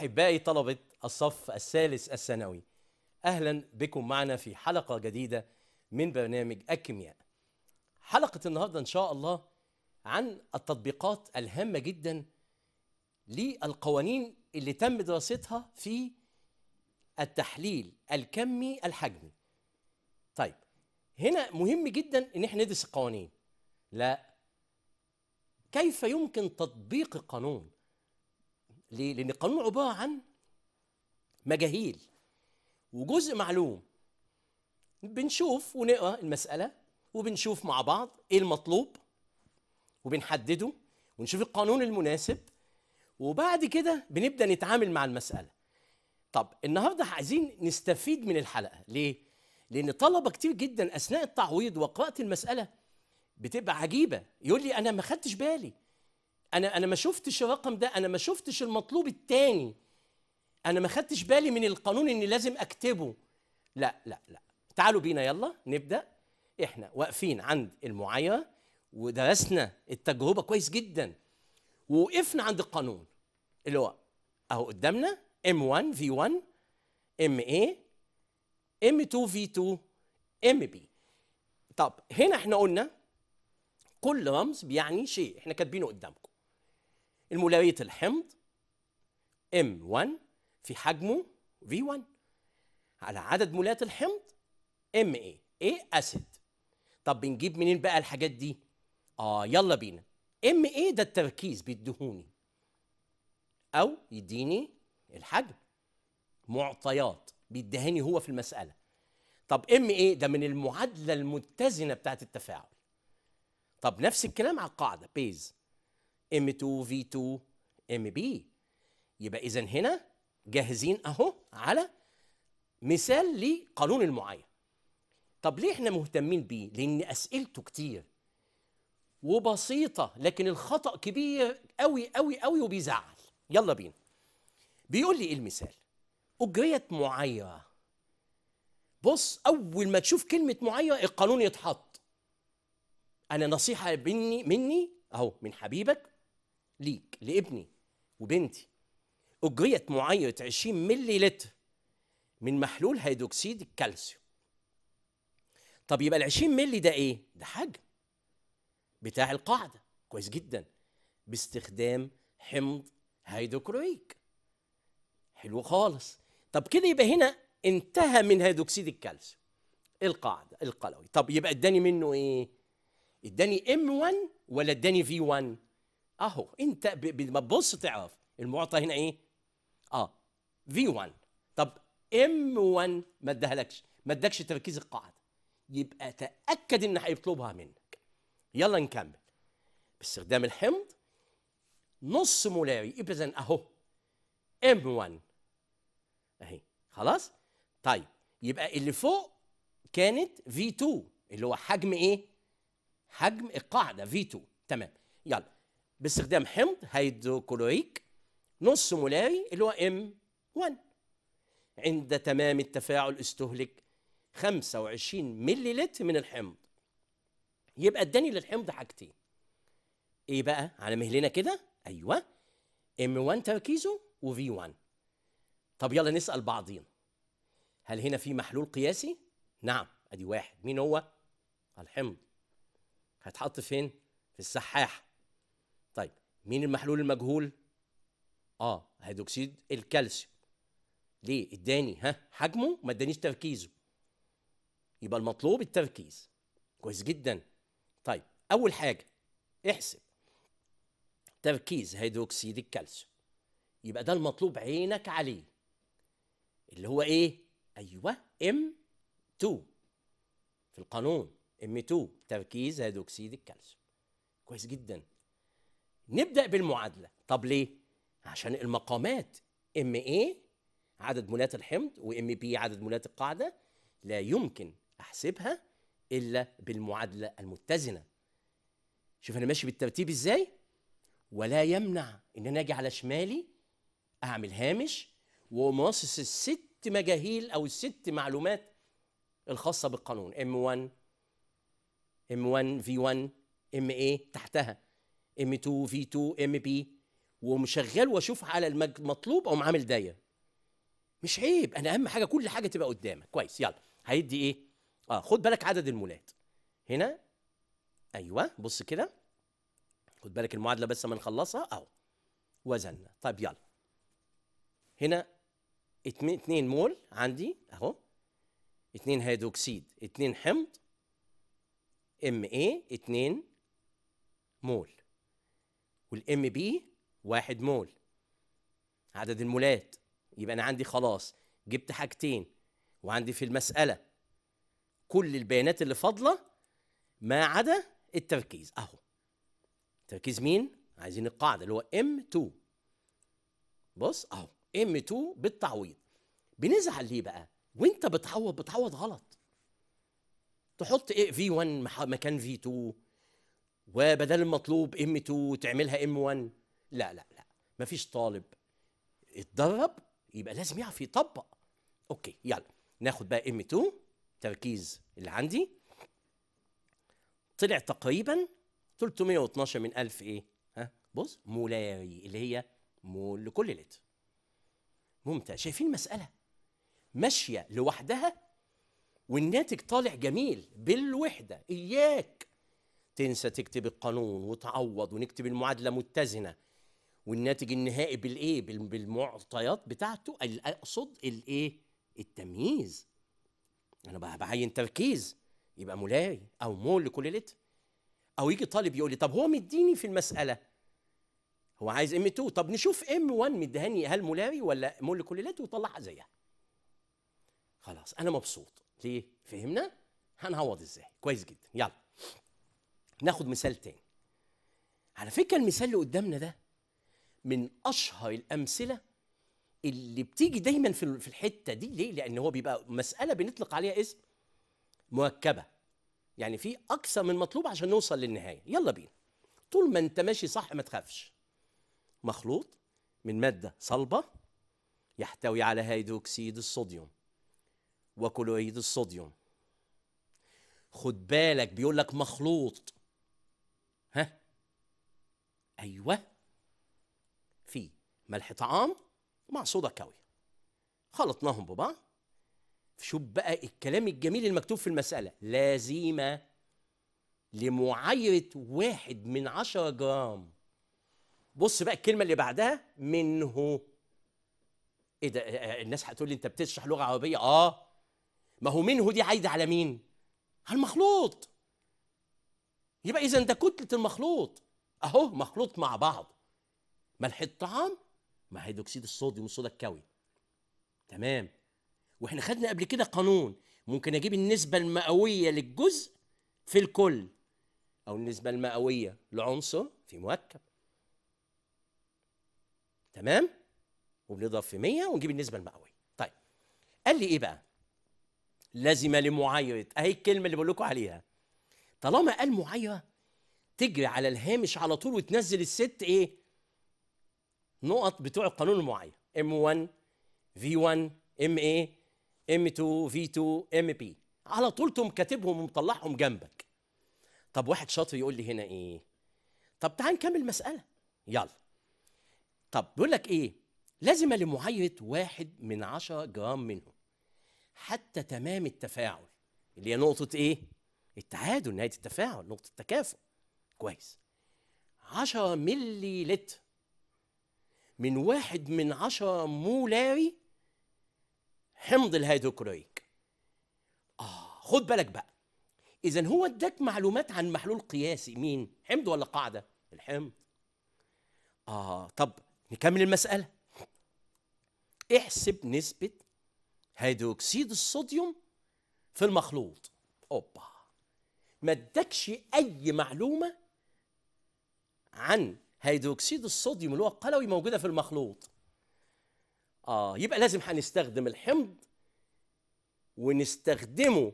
أحبائي طلبة الصف الثالث الثانوي أهلا بكم معنا في حلقة جديدة من برنامج الكيمياء حلقة النهاردة إن شاء الله عن التطبيقات الهامة جدا للقوانين اللي تم دراستها في التحليل الكمي الحجمي طيب هنا مهم جدا ان احنا ندرس القوانين لا كيف يمكن تطبيق القانون ليه؟ لأن القانون عبارة عن مجاهيل وجزء معلوم بنشوف ونقرا المسألة وبنشوف مع بعض إيه المطلوب وبنحدده ونشوف القانون المناسب وبعد كده بنبدأ نتعامل مع المسألة طب النهاردة عايزين نستفيد من الحلقة ليه؟ لأن طلبة كتير جدا أثناء التعويض وقراءة المسألة بتبقى عجيبة يقول لي أنا ما خدتش بالي انا انا ما شفتش الرقم ده انا ما شفتش المطلوب الثاني انا ما خدتش بالي من القانون اني لازم اكتبه لا لا لا تعالوا بينا يلا نبدا احنا واقفين عند المعايره ودرسنا التجربه كويس جدا ووقفنا عند القانون اللي هو اهو قدامنا M1 V1 MA M2 V2 MB طب هنا احنا قلنا كل رمز بيعني شيء احنا كاتبينه قدامكم المولوية الحمض M1 في حجمه V1 على عدد مولات الحمض MA A أسيد طب بنجيب منين بقى الحاجات دي؟ آه يلا بينا MA ده التركيز بيدهوني أو يديني الحجم معطيات بيدهني هو في المسألة طب ام ايه ده من المعادله المتزنه بتاعه التفاعل طب نفس الكلام على القاعده بيز M2 V2 MB يبقى إذا هنا جاهزين أهو على مثال لقانون المعاينة طب ليه احنا مهتمين بيه؟ لأن أسئلته كتير وبسيطة لكن الخطأ كبير قوي قوي قوي وبيزعل يلا بينا بيقول لي ايه المثال أجريت معايرة بص أول ما تشوف كلمة معايرة القانون يتحط أنا نصيحة مني مني أهو من حبيبك ليك لابني وبنتي أجريت معايرة 20 ملي لتر من محلول هيدروكسيد الكالسيوم طب يبقى ال 20 ملي ده ايه؟ ده حجم بتاع القاعدة كويس جدا باستخدام حمض هيدروكلوريك حلو خالص طب كده يبقى هنا انتهى من هيدروكسيد الكالسيوم القاعدة القلوي طب يبقى اداني منه ايه؟ اداني ام 1 ولا اداني في 1؟ اهو انت لما تبص تعرف المعطى هنا ايه؟ اه في 1 طب ام 1 ما ادهالكش ما ادكش تركيز القاعده يبقى تاكد ان هيطلبها منك يلا نكمل باستخدام الحمض نص مولاري اذا اهو ام 1 اهي خلاص طيب يبقى اللي فوق كانت في 2 اللي هو حجم ايه حجم القاعده في 2 تمام يلا باستخدام حمض هيدروكلوريك نص مولاري اللي هو ام 1 عند تمام التفاعل استهلك 25 ملي لتر من الحمض يبقى اداني للحمض حاجتين ايه بقى على مهلنا كده ايوه ام 1 تركيزه وفي 1 طب يلا نسال بعضينا هل هنا في محلول قياسي نعم ادي واحد مين هو الحمض هتحط فين في السحاح طيب مين المحلول المجهول اه هيدروكسيد الكالسيوم ليه اداني ها حجمه ما ادانيش تركيزه يبقى المطلوب التركيز كويس جدا طيب اول حاجه احسب تركيز هيدروكسيد الكالسيوم يبقى ده المطلوب عينك عليه اللي هو ايه ايوه ام 2 في القانون ام 2 تركيز هيدروكسيد الكالسيوم كويس جدا نبدأ بالمعادلة طب ليه؟ عشان المقامات ام اي عدد مولات الحمض وام بي عدد مولات القاعدة لا يمكن أحسبها إلا بالمعادلة المتزنة شوف أنا ماشي بالترتيب إزاي ولا يمنع إن أنا أجي على شمالي أعمل هامش ومؤسس الست مجاهيل أو الست معلومات الخاصة بالقانون M1 M1 V1 MA تحتها ام 2 في 2 ام بي ومشغل واشوف على المطلوب اقوم عامل داير مش عيب انا اهم حاجه كل حاجه تبقى قدامك كويس يلا هيدي ايه اه خد بالك عدد المولات هنا ايوه بص كده خد بالك المعادله بس ما نخلصها اهو وزننا طيب يلا هنا 2 مول عندي اهو 2 هيدروكسيد 2 حمض ام اي 2 مول والام بي واحد مول عدد المولات يبقى انا عندي خلاص جبت حاجتين وعندي في المساله كل البيانات اللي فاضله ما عدا التركيز اهو تركيز مين عايزين القاعده اللي هو ام 2 بص اهو ام 2 بالتعويض بنزعل ليه بقى وانت بتعوض بتعوض غلط تحط ايه في 1 مكان في 2 وبدل المطلوب ام 2 تعملها ام 1 لا لا لا مفيش طالب اتدرب يبقى لازم يعرف يطبق اوكي يلا ناخد بقى ام 2 تركيز اللي عندي طلع تقريبا 312 من 1000 ايه ها بص مولاري اللي هي مول لكل لتر ممتاز شايفين المساله ماشيه لوحدها والناتج طالع جميل بالوحده اياك تنسى تكتب القانون وتعوض ونكتب المعادله متزنه والناتج النهائي بالايه بالمعطيات بتاعته اقصد الايه التمييز انا بقى بعين تركيز يبقى مولاي او مول لكل لتر او يجي طالب يقول لي طب هو مديني في المساله هو عايز ام 2 طب نشوف ام 1 مدهاني هل مولاري ولا مول لكل لتر وطلعها زيها خلاص انا مبسوط ليه فهمنا هنعوض ازاي كويس جدا يلا ناخد مثال تاني على فكره المثال اللي قدامنا ده من اشهر الامثله اللي بتيجي دايما في الحته دي ليه لان هو بيبقى مساله بنطلق عليها اسم مركبه يعني في اكثر من مطلوب عشان نوصل للنهايه يلا بينا طول ما انت ماشي صح ما تخافش مخلوط من ماده صلبه يحتوي على هيدروكسيد الصوديوم وكلوريد الصوديوم خد بالك بيقول لك مخلوط ها ايوه في ملح طعام مع صودا كاوية خلطناهم ببعض شوف بقى الكلام الجميل المكتوب في المسألة لازمة لمعايرة واحد من عشرة جرام بص بقى الكلمة اللي بعدها منه ايه ده آه، آه، الناس هتقول لي انت بتشرح لغة عربية اه ما هو منه دي عايدة على مين؟ على المخلوط يبقى اذا ده كتله المخلوط اهو مخلوط مع بعض ملح الطعام مع هيدروكسيد الصوديوم الصودا الكوي تمام واحنا خدنا قبل كده قانون ممكن اجيب النسبه المئويه للجزء في الكل او النسبه المئويه لعنصر في مركب تمام وبنضرب في 100 ونجيب النسبه المئويه طيب قال لي ايه بقى لازم لمعايره اهي الكلمه اللي بقول لكم عليها طالما قال معايا تجري على الهامش على طول وتنزل الست ايه نقط بتوع القانون المعين ام 1 في 1 ام اي ام 2 في 2 ام بي على طول تقوم كاتبهم ومطلعهم جنبك طب واحد شاطر يقول لي هنا ايه طب تعال نكمل مساله يلا طب بيقول لك ايه لازم لمعايره واحد من عشرة جرام منه حتى تمام التفاعل اللي هي نقطه ايه التعادل نهايه التفاعل نقطه التكافؤ كويس 10 ملي لتر من واحد من 10 مولاري حمض الهيدروكلوريك اه خد بالك بقى اذا هو اداك معلومات عن محلول قياسي مين حمض ولا قاعده الحمض اه طب نكمل المساله احسب نسبه هيدروكسيد الصوديوم في المخلوط اوبا ما ادكش اي معلومه عن هيدروكسيد الصوديوم اللي هو القلوي موجوده في المخلوط اه يبقى لازم هنستخدم الحمض ونستخدمه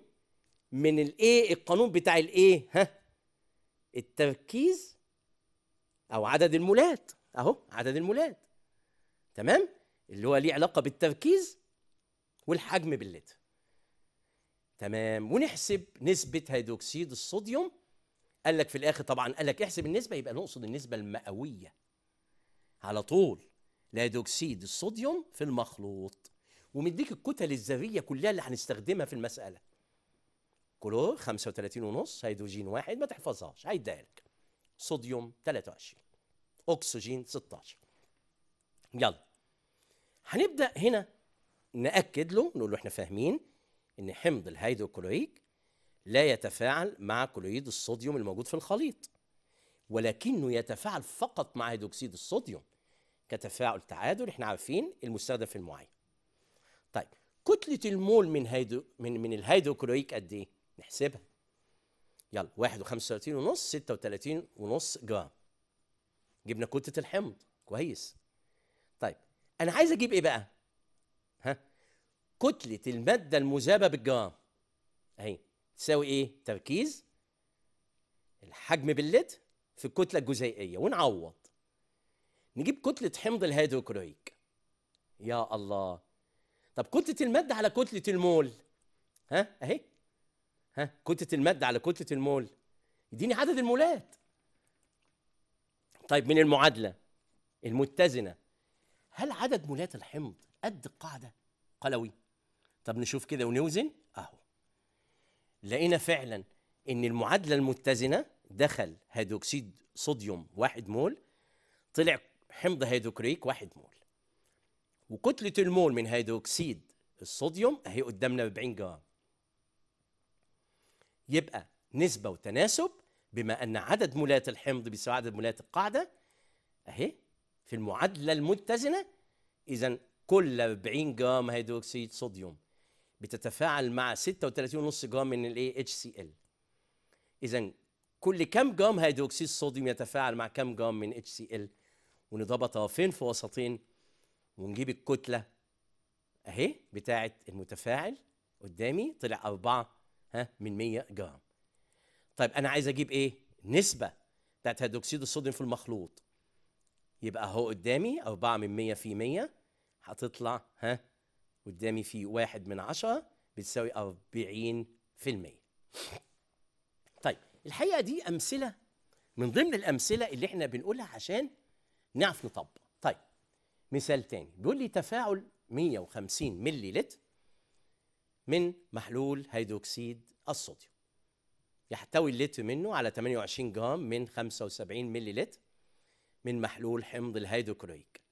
من الايه القانون بتاع الايه ها التركيز او عدد المولات اهو عدد المولات تمام اللي هو ليه علاقه بالتركيز والحجم باللتر تمام ونحسب نسبه هيدروكسيد الصوديوم قال لك في الاخر طبعا قال لك احسب النسبه يبقى نقصد النسبه المئويه على طول لهيدروكسيد الصوديوم في المخلوط ومديك الكتل الذريه كلها اللي هنستخدمها في المساله كلور 35 ونص هيدروجين واحد ما تحفظهاش هيديها لك صوديوم 23 اكسجين 16 يلا هنبدا هنا ناكد له نقول له احنا فاهمين ان حمض الهيدروكلوريك لا يتفاعل مع كلوريد الصوديوم الموجود في الخليط ولكنه يتفاعل فقط مع هيدروكسيد الصوديوم كتفاعل تعادل احنا عارفين المستخدم في المعاينه طيب كتله المول من هيدو من من الهيدروكلوريك قد ايه نحسبها يلا 31 ونص ونص جرام جبنا كتله الحمض كويس طيب انا عايز اجيب ايه بقى كتلة المادة المذابة بالجرام أهي تساوي إيه؟ تركيز الحجم باللتر في الكتلة الجزيئية ونعوض نجيب كتلة حمض الهيدروكلوريك يا الله طب كتلة المادة على كتلة المول ها أهي ها كتلة المادة على كتلة المول يديني عدد المولات طيب من المعادلة المتزنة هل عدد مولات الحمض قد القاعدة؟ قلوي طب نشوف كده ونوزن اهو لقينا فعلا ان المعادله المتزنه دخل هيدروكسيد صوديوم واحد مول طلع حمض هيدروكريك واحد مول وكتله المول من هيدروكسيد الصوديوم اهي قدامنا 40 جرام يبقى نسبه وتناسب بما ان عدد مولات الحمض بيساوي عدد مولات القاعده اهي في المعادله المتزنه اذا كل 40 جرام هيدروكسيد صوديوم بتتفاعل مع 36.5 جرام من الـ اتش سي ال اذا كل كم جرام هيدروكسيد الصوديوم يتفاعل مع كم جرام من اتش سي ال ونضربها طرفين في وسطين ونجيب الكتله اهي بتاعه المتفاعل قدامي طلع 4 ها من 100 جرام طيب انا عايز اجيب ايه نسبه بتاعت هيدروكسيد الصوديوم في المخلوط يبقى اهو قدامي 4 من 100 في 100 هتطلع ها قدامي في واحد من عشرة بتساوي أربعين في المية طيب الحقيقة دي أمثلة من ضمن الأمثلة اللي احنا بنقولها عشان نعرف نطبق طيب مثال تاني بيقول لي تفاعل 150 ملي لتر من محلول هيدروكسيد الصوديوم يحتوي اللتر منه على 28 جرام من 75 ملي لتر من محلول حمض الهيدروكلوريك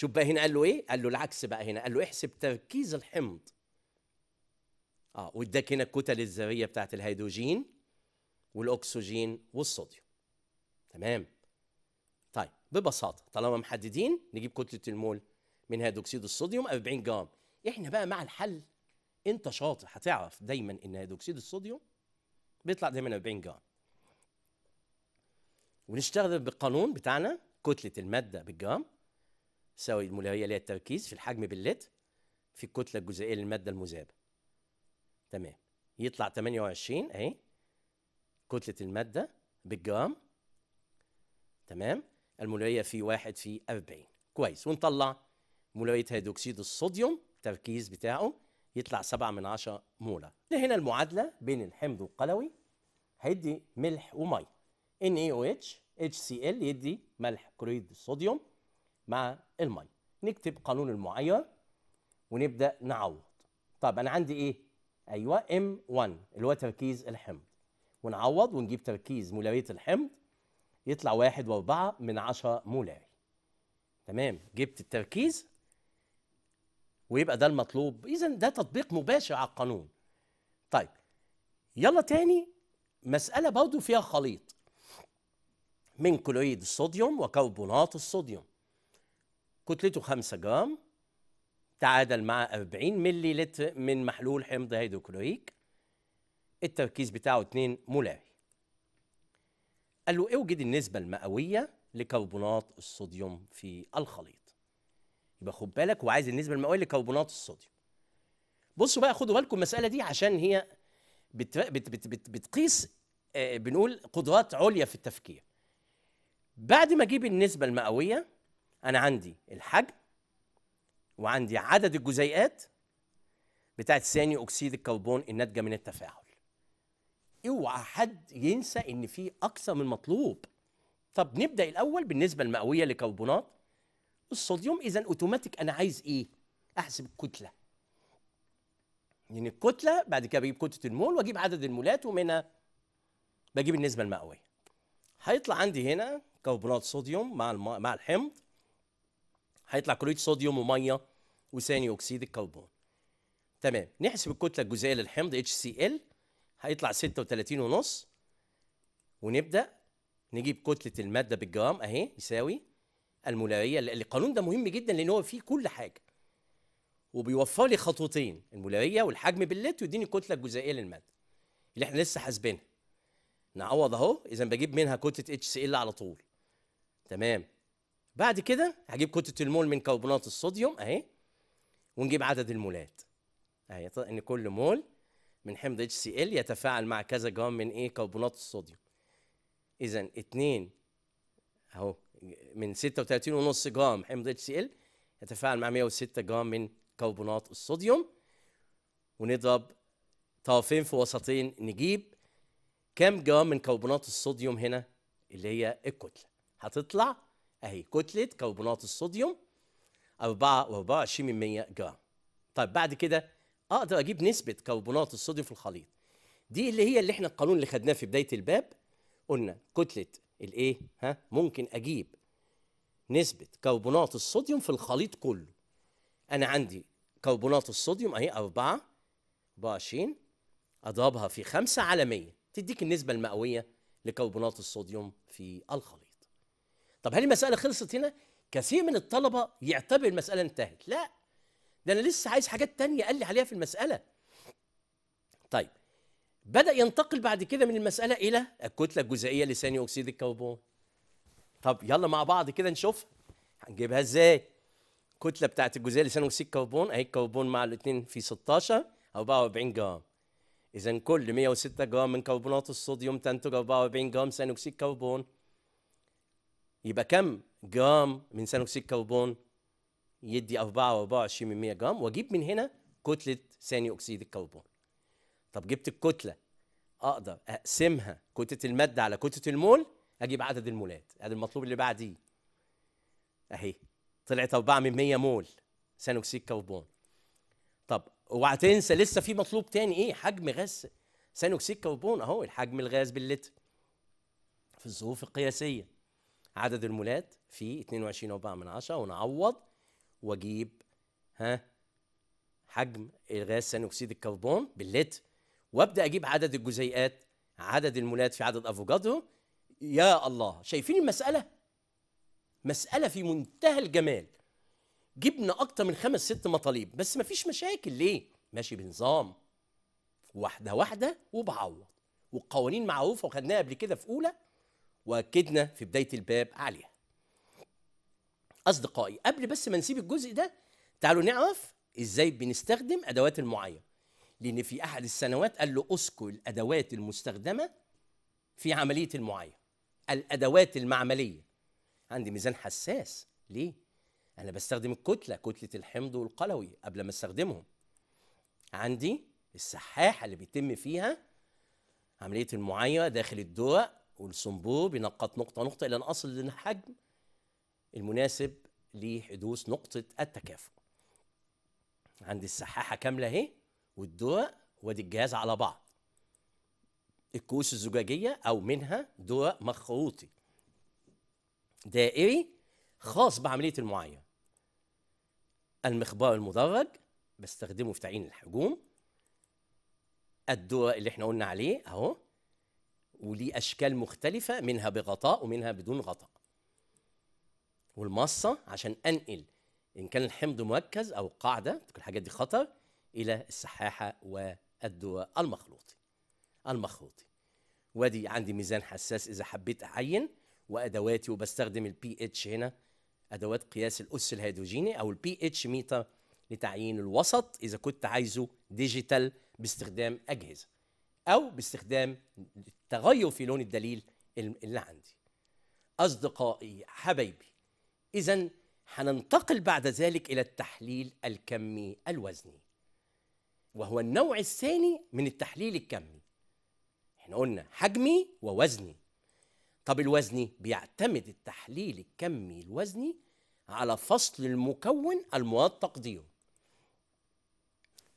شوف بقى هنا قال له ايه؟ قال له العكس بقى هنا قال له احسب تركيز الحمض اه واداك هنا الكتل الذريه بتاعت الهيدروجين والاكسجين والصوديوم تمام طيب ببساطه طالما محددين نجيب كتله المول من هيدروكسيد الصوديوم 40 جرام احنا بقى مع الحل انت شاطر هتعرف دايما ان هيدروكسيد الصوديوم بيطلع دايما 40 جرام ونشتغل بالقانون بتاعنا كتله الماده بالجرام تساوي الملاهية اللي هي التركيز في الحجم باللتر في الكتلة الجزيئية للمادة المذابة تمام يطلع 28 اهي كتلة المادة بالجرام تمام المولوية في واحد في 40 كويس ونطلع مولوية هيدروكسيد الصوديوم التركيز بتاعه يطلع 7 من 10 مولر هنا المعادلة بين الحمض والقلوي هيدي ملح ومية NaOH HCl يدي ملح كلوريد الصوديوم مع المية نكتب قانون المعايرة ونبدأ نعوض طب أنا عندي إيه؟ أيوة M1 اللي هو تركيز الحمض ونعوض ونجيب تركيز مولارية الحمض يطلع واحد وأربعة من عشرة مولاري تمام جبت التركيز ويبقى ده المطلوب إذا ده تطبيق مباشر على القانون طيب يلا تاني مسألة برضو فيها خليط من كلوريد الصوديوم وكربونات الصوديوم كتلته 5 جرام تعادل مع 40 ملي لتر من محلول حمض هيدروكلوريك التركيز بتاعه 2 مولاري قال له اوجد النسبة المئوية لكربونات الصوديوم في الخليط يبقى خد بالك وعايز النسبة المئوية لكربونات الصوديوم بصوا بقى خدوا بالكم المسألة دي عشان هي بت بت بت بت بتقيس آه، بنقول قدرات عليا في التفكير بعد ما اجيب النسبة المئوية انا عندي الحجم وعندي عدد الجزيئات بتاعت ثاني اكسيد الكربون الناتجه من التفاعل اوعى حد ينسى ان في اكثر من مطلوب طب نبدا الاول بالنسبه المئويه لكربونات الصوديوم اذا اوتوماتيك انا عايز ايه احسب الكتله لان يعني الكتله بعد كده بجيب كتله المول واجيب عدد المولات ومنها بجيب النسبه المئويه هيطلع عندي هنا كربونات صوديوم مع الم... مع الحمض هيطلع كلوريد صوديوم وميه وثاني اكسيد الكربون تمام نحسب الكتله الجزيئيه للحمض HCl هيطلع 36 ونص ونبدا نجيب كتله الماده بالجرام اهي يساوي المولاريه القانون ده مهم جدا لان هو فيه كل حاجه وبيوفر لي خطوتين المولاريه والحجم باللتر ويديني الكتله الجزيئيه للماده اللي احنا لسه حاسبينها نعوض اهو اذا بجيب منها كتله HCl على طول تمام بعد كده هجيب كتله المول من كربونات الصوديوم اهي ونجيب عدد المولات اهي ان كل مول من حمض اتش سي ال يتفاعل مع كذا جرام من ايه كربونات الصوديوم اذا 2 اهو من 36.5 جرام حمض اتش سي ال يتفاعل مع 106 جرام من كربونات الصوديوم ونضرب طرفين في وسطين نجيب كم جرام من كربونات الصوديوم هنا اللي هي الكتله هتطلع اهي كتله كربونات الصوديوم 24% جرام طيب بعد كده اقدر اجيب نسبه كربونات الصوديوم في الخليط دي اللي هي اللي احنا القانون اللي خدناه في بدايه الباب قلنا كتله الايه ها ممكن اجيب نسبه كربونات الصوديوم في الخليط كله انا عندي كربونات الصوديوم اهي 4 24 اضربها في 5 على 100 تديك النسبه المئويه لكربونات الصوديوم في الخليط طب هل المسألة خلصت هنا؟ كثير من الطلبة يعتبر المسألة انتهت لا ده أنا لسه عايز حاجات تانية قال لي عليها في المسألة طيب بدأ ينتقل بعد كده من المسألة إلى الكتلة الجزيئية لثاني أكسيد الكربون طب يلا مع بعض كده نشوف هنجيبها إزاي الكتلة بتاعت الجزيئة لثاني أكسيد الكربون أهي الكربون مع الاتنين في 16 44 جرام إذا كل 106 جرام من كربونات الصوديوم تنتج 44 جرام ثاني أكسيد الكربون. يبقى كم جرام من ثاني اكسيد الكربون يدي و24 من 100 جرام واجيب من هنا كتله ثاني اكسيد الكربون طب جبت الكتله اقدر اقسمها كتله الماده على كتله المول اجيب عدد المولات ادي المطلوب اللي بعديه اهي طلعت 4 من 100 مول ثاني اكسيد الكربون طب اوعى تنسى لسه في مطلوب تاني ايه حجم غاز ثاني اكسيد الكربون اهو الحجم الغاز باللتر في الظروف القياسيه عدد المولات في 22.4 من عشرة ونعوض واجيب ها حجم الغاز ثاني اكسيد الكربون باللتر وابدا اجيب عدد الجزيئات عدد المولات في عدد افوجادرو يا الله شايفين المساله مساله في منتهى الجمال جبنا اكتر من خمس ست مطالب بس مفيش مشاكل ليه ماشي بنظام واحده واحده وبعوض والقوانين معروفه وخدناها قبل كده في اولى واكدنا في بدايه الباب عليها اصدقائي قبل بس ما نسيب الجزء ده تعالوا نعرف ازاي بنستخدم ادوات المعايره لان في احد السنوات قال له اذكر الادوات المستخدمه في عمليه المعايره الادوات المعمليه عندي ميزان حساس ليه انا بستخدم الكتله كتله الحمض والقلوي قبل ما استخدمهم عندي السحاحه اللي بيتم فيها عمليه المعايره داخل الدرق والصنبور بينقط نقطة نقطة إلى أن أصل للحجم المناسب لحدوث نقطة التكافؤ عندي السحاحة كاملة أهي والدرق وادي الجهاز على بعض الكؤوس الزجاجية أو منها درق مخروطي دائري خاص بعملية المعاينة المخبار المدرج بستخدمه في تعيين الحجوم الدرق اللي احنا قلنا عليه أهو وليه أشكال مختلفة منها بغطاء ومنها بدون غطاء والمصة عشان أنقل إن كان الحمض مركز أو قاعدة كل الحاجات دي خطر إلى السحاحة والدواء المخلوطي المخروطي وادي عندي ميزان حساس إذا حبيت أعين وأدواتي وبستخدم البي اتش هنا أدوات قياس الأس الهيدروجيني أو البي اتش ميتر لتعيين الوسط إذا كنت عايزه ديجيتال باستخدام أجهزة او باستخدام التغير في لون الدليل اللي عندي اصدقائي حبايبي اذا هننتقل بعد ذلك الى التحليل الكمي الوزني وهو النوع الثاني من التحليل الكمي احنا قلنا حجمي ووزني طب الوزني بيعتمد التحليل الكمي الوزني على فصل المكون المواد تقديره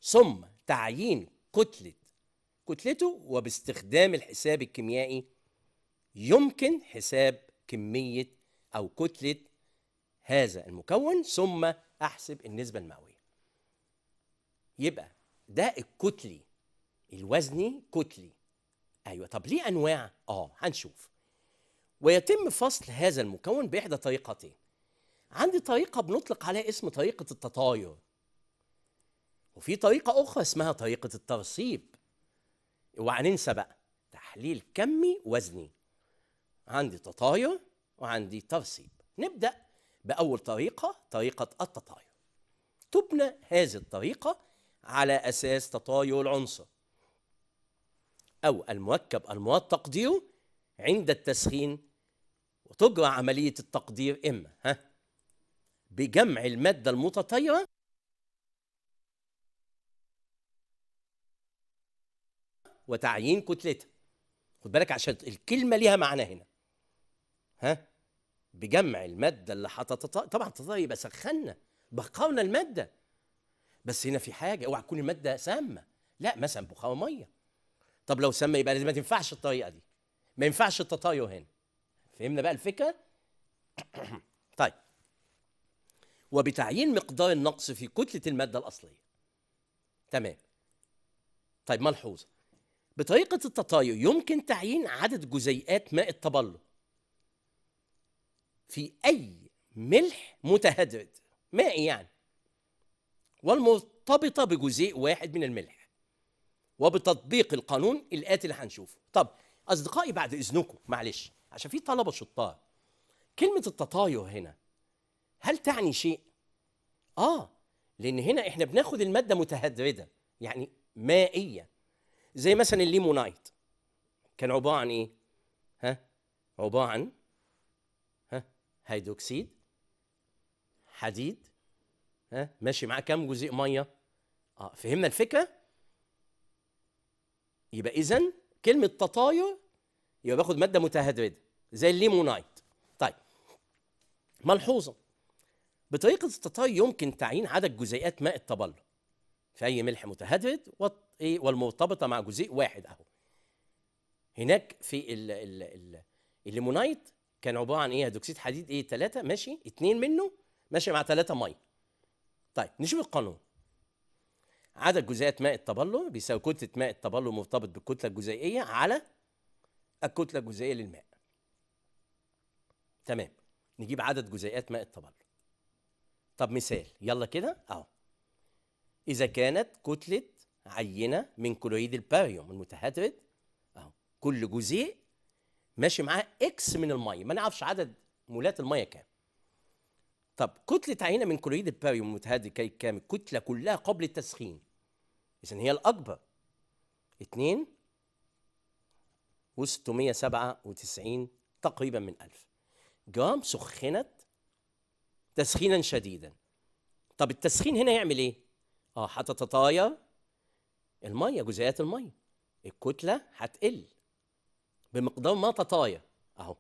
ثم تعيين كتلة كتلته وباستخدام الحساب الكيميائي يمكن حساب كمية أو كتلة هذا المكون ثم أحسب النسبة المئوية يبقى ده الكتلي الوزني كتلي أيوة طب ليه أنواع؟ آه هنشوف ويتم فصل هذا المكون بإحدى طريقتين عندي طريقة بنطلق عليها اسم طريقة التطاير وفي طريقة أخرى اسمها طريقة الترصيب اوعى ننسى بقى تحليل كمي وزني عندي تطاير وعندي ترسيب نبدا باول طريقه طريقه التطاير تبنى هذه الطريقه على اساس تطاير العنصر او المركب المواد تقديره عند التسخين وتجرى عمليه التقدير اما ها بجمع الماده المتطايره وتعيين كتلتها خد بالك عشان الكلمه ليها معنى هنا ها بجمع الماده اللي حطتها طبعا تطهر يبقى سخنا بخرنا الماده بس هنا في حاجه اوعى تكون الماده سامه لا مثلا بخار ميه طب لو سامه يبقى ما تنفعش الطريقه دي ما ينفعش التطاير هنا فهمنا بقى الفكره طيب وبتعيين مقدار النقص في كتله الماده الاصليه تمام طيب ملحوظه بطريقة التطاير يمكن تعيين عدد جزيئات ماء التبلد في أي ملح متهدرد مائي يعني والمرتبطة بجزيء واحد من الملح وبتطبيق القانون الآتي اللي هنشوفه طب أصدقائي بعد إذنكم معلش عشان في طلبة شطار كلمة التطاير هنا هل تعني شيء؟ آه لأن هنا إحنا بناخد المادة متهدردة يعني مائية زي مثلا الليمونايت كان عباره عن ايه؟ ها؟ عباره عن ها؟ هيدروكسيد حديد ها؟ ماشي معاه كام جزيء ميه؟ اه فهمنا الفكره؟ يبقى اذا كلمه تطاير يبقى باخد ماده متهدرده زي الليمونايت طيب ملحوظه بطريقه التطاير يمكن تعيين عدد جزيئات ماء التبلد في أي ملح متهدد إيه، والمرتبطة مع جزيء واحد أهو هناك في الـ الـ الـ الليمونايت كان عبارة عن إيه هيدروكسيد حديد إيه ثلاثة ماشي اتنين منه ماشي مع ثلاثة مية طيب نشوف القانون عدد جزيئات ماء التبلور بيساوي كتلة ماء التبلور مرتبط بالكتلة الجزيئية على الكتلة الجزيئية للماء تمام نجيب عدد جزيئات ماء التبلور طب مثال يلا كده اهو إذا كانت كتلة عينة من كلوريد الباريوم المتهدرد أهو كل جزيء ماشي معاه إكس من المية ما نعرفش عدد مولات المية كام طب كتلة عينة من كلوريد الباريوم المتهدرد كام الكتلة كلها قبل التسخين إذا هي الأكبر وستمية سبعة وتسعين تقريبا من 1000 جرام سخنت تسخينا شديدا طب التسخين هنا يعمل ايه اه هتتطايا الميه جزيئات الميه الكتله هتقل بمقدار ما تطايا اهو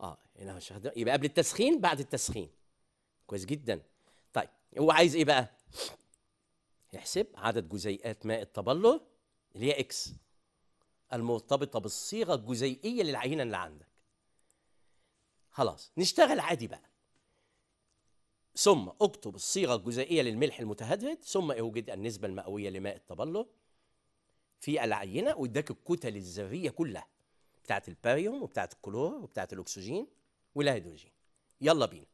اه هنا مش هد... يبقى قبل التسخين بعد التسخين كويس جدا طيب هو عايز ايه بقى يحسب عدد جزيئات ماء التبلور اللي هي اكس المرتبطه بالصيغه الجزيئيه للعينه اللي عندك خلاص نشتغل عادي بقى ثم اكتب الصيغة الجزائية للملح المتهدد ثم اوجد النسبة المئوية لماء التبلد في العينة واداك الكتل الذرية كلها بتاعت الباريوم وبتاعت الكلور وبتاعت الأكسجين والهيدروجين يلا بينا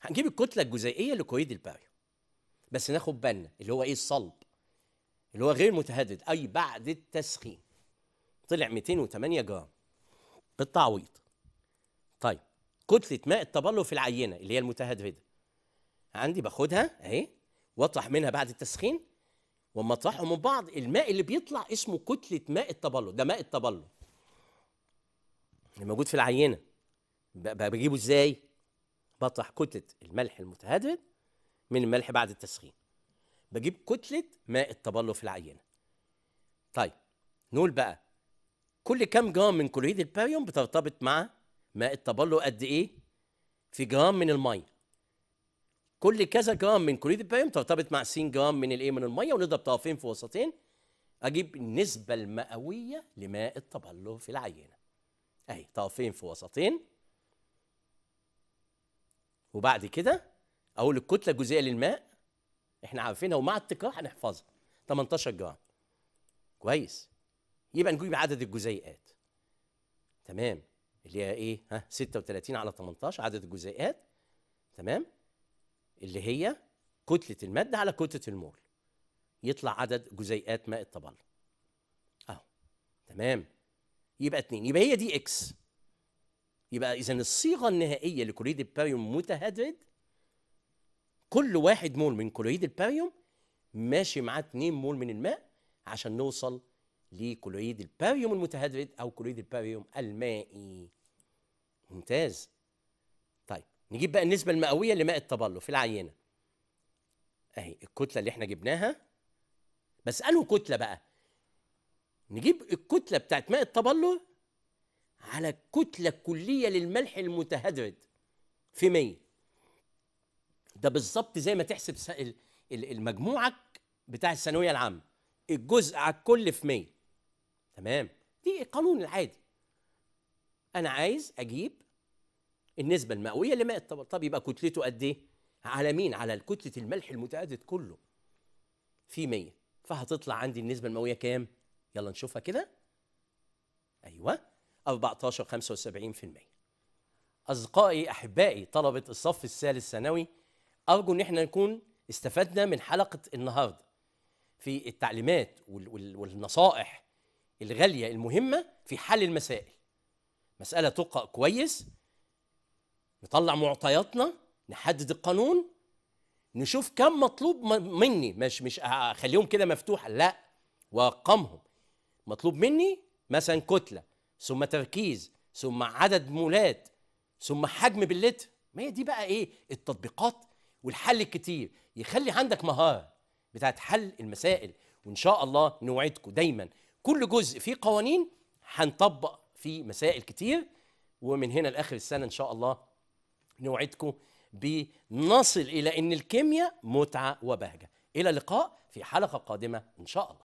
هنجيب الكتلة الجزيئية لكويد الباريوم بس ناخد بالنا اللي هو ايه الصلب اللي هو غير متهدد اي بعد التسخين طلع 208 جرام بالتعويض طيب كتلة ماء التبلد في العينة اللي هي المتهددة عندي باخدها اهي واطرح منها بعد التسخين واما اطرحهم من بعض الماء اللي بيطلع اسمه كتله ماء التبلد ده ماء التبلد اللي موجود في العينه بجيبه ازاي بطرح كتله الملح المتهدد من الملح بعد التسخين بجيب كتله ماء التبلد في العينه طيب نقول بقى كل كام جرام من كلوريد الباريوم بترتبط مع ماء التبلد قد ايه في جرام من الميه كل كذا جرام من كلوريد البريم ترتبط مع س جرام من الايه من الميه ونضرب طرفين في وسطين اجيب النسبه المئويه لماء التبلور في العينه اهي طرفين في وسطين وبعد كده اقول الكتله الجزيئه للماء احنا عارفينها ومع التكرار هنحفظها 18 جرام كويس يبقى نجيب عدد الجزيئات تمام اللي هي ايه ها 36 على 18 عدد الجزيئات تمام اللي هي كتلة المادة على كتلة المول يطلع عدد جزيئات ماء الطبل اهو تمام يبقى اتنين يبقى هي دي اكس يبقى اذا الصيغه النهائيه لكلوريد الباريوم متهدد كل واحد مول من كلوريد الباريوم ماشي معاه 2 مول من الماء عشان نوصل لكلوريد الباريوم المتهدد او كلوريد الباريوم المائي ممتاز نجيب بقى النسبه المئويه لماء التبلور في العينه اهي الكتله اللي احنا جبناها بس انه كتله بقى نجيب الكتله بتاعت ماء التبلور على الكتله الكليه للملح المتهدد في 100 ده بالظبط زي ما تحسب المجموعك بتاع الثانويه العامه الجزء على الكل في 100 تمام دي القانون العادي انا عايز اجيب النسبه المئويه لماء الطبق طب يبقى كتلته قد ايه على مين على كتله الملح المتعدد كله في 100 فهتطلع عندي النسبه المئويه كام يلا نشوفها كده ايوه 14 75% اصدقائي احبائي طلبه الصف الثالث ثانوي ارجو ان احنا نكون استفدنا من حلقه النهارده في التعليمات والنصائح الغاليه المهمه في حل المسائل مساله تقرا كويس نطلع معطياتنا نحدد القانون نشوف كم مطلوب مني مش مش اخليهم كده مفتوحه لا وارقمهم مطلوب مني مثلا كتله ثم تركيز ثم عدد مولات ثم حجم باللتر ما هي دي بقى ايه التطبيقات والحل الكتير يخلي عندك مهاره بتاعت حل المسائل وان شاء الله نوعدكم دايما كل جزء فيه قوانين هنطبق فيه مسائل كتير ومن هنا لاخر السنه ان شاء الله نوعدكم بنصل إلى أن الكيمياء متعة وبهجة إلى اللقاء في حلقة قادمة إن شاء الله